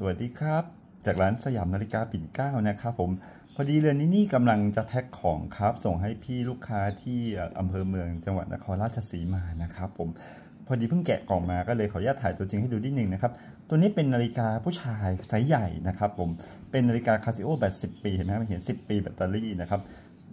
สวัสดีครับ จากร้านสยาม นาฬิกาปิ่นเก้านะครับผมพอดีเรือนนี้่กำลังจะแพ็คของครับ ส่งให้พี่ลูกค้าที่อำเภอเมืองจังหวัดนครราชสีมานะครับผม พอดีเพิ่งแกะกล่องมาก็เลยขออนุญาตถ่ายตัวจริงให้ดูนิดนึงนะครับ ตัวนี้เป็นนาฬิกาผู้ชายไซส์ใหญ่นะครับผมเป็นนาฬิกาคาซิโอแบบ10ปี เห็นไหมครับเห็น 10 ปี แบตเตอรี่นะครับ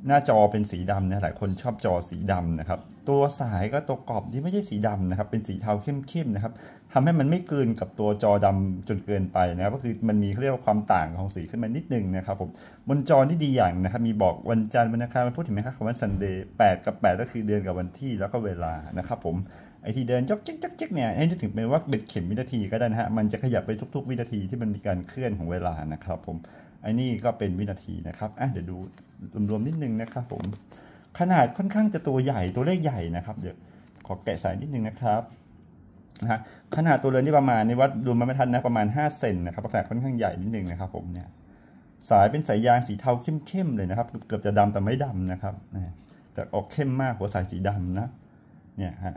หน้าจอเป็นสีดำนะหลายคนชอบจอสีดำนะครับตัวสายก็ตัวกรอบที่ไม่ใช่สีดำนะครับ เป็นสีเทาเข้มๆนะครับทำให้มันไม่กลืนกับตัวจอดำจนเกินไปนะครับก็คือมันมีเรียกว่าความต่างของสีขึ้นมานิดนึงนะครับผมบนจอที่ดีอย่างนะครับมีบอกวันจันทร์วันอังคารวันพุธเห็นไหมครับคำว่า s u n ์แปดกับ 8 ก็คือเดือนกับวันที่แล้วก็เวลานะครับผมไอที่เดินจ๊กจ๊กจ๊กจ๊กเนี่ยให้นึกถึงเป็นว่าเบ็ดเข็มวินาทีก็ได้นะฮะมันจะขยับไปทุก ๆวินาทีที่มันมีการเคลื่อนของเวลานะครับ ผมอันนี้ก็เป็นวินาทีนะครับ อ่ะ เดี๋ยวดูรวมๆนิดนึงนะครับผม ขนาดค่อนข้างจะตัวใหญ่ตัวเลขใหญ่นะครับ เดี๋ยวขอแกะสายนิดนึงนะครับนะฮะขนาดตัวเรือนที่ประมาณีนวัดดูมาไม่ทันนะประมาณ5เซนนะครับ ขนาดค่อนข้างใหญ่นิดนึงนะครับผมเนี่ย สายเป็นสายยางสีเทาเข้มๆเลยนะครับ เกือบจะดำแต่ไม่ดำนะครับ แต่ออกเข้มมากหัวสายสีดำนะ เนี่ยฮะ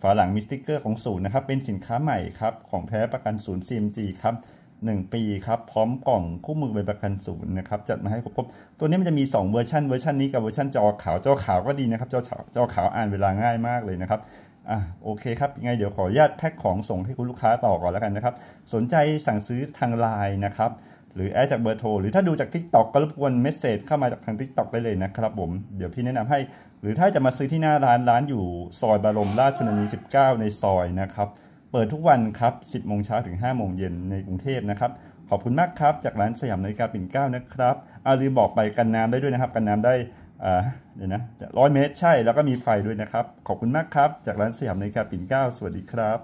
ฝาหลังมีสติ๊กเกอร์ของศูนย์นะครับ เป็นสินค้าใหม่ครับ ของแท้ประกันศูนย์ CMG ครับ1 ปีครับพร้อมกล่องคู่มือใบประกันศูนย์นะครับจัดมาให้ครบตัวนี้มันจะมี 2 เวอร์ชันเวอร์ชันนี้กับเวอร์ชันจอขาวจอขาว ก็ดีนะครับจอขาวจอขาวอ่านเวลาง่ายมากเลยนะครับอ่ะโอเคครับยังไงเดี๋ยวขออนุญาตแพ็คของส่งให้คุณลูกค้าต่อก่อนแล้วกันนะครับ สนใจสั่งซื้อทางไลน์นะครับ หรือแอดจากเบอร์โทรหรือถ้าดูจาก Tik t o กก็รบกวนเมสเซจเข้ามาจากทาง Tik t o กได้เลยนะครับ ผมเดี๋ยวพี่แนะนำให้ หรือถ้าจะมาซื้อที่หน้าร้านร้านอยู่ซอยบารมราชชนนี19 ในซอยนะครับเปิดทุกวันครับ 10 โมงเช้าถึง 5 โมงเย็นในกรุงเทพนะครับ ขอบคุณมากครับ จากร้านสยามนาฬิกาปิ่นเก้านะครับเอาลืมบอกไปกันน้ำได้ด้วยนะครับ กันน้ำได้เดี๋ยวนะร้อยเมตรใช่ แล้วก็มีไฟด้วยนะครับ ขอบคุณมากครับ จากร้านสยามนาฬิกาปิ่นเก้าสวัสดีครับ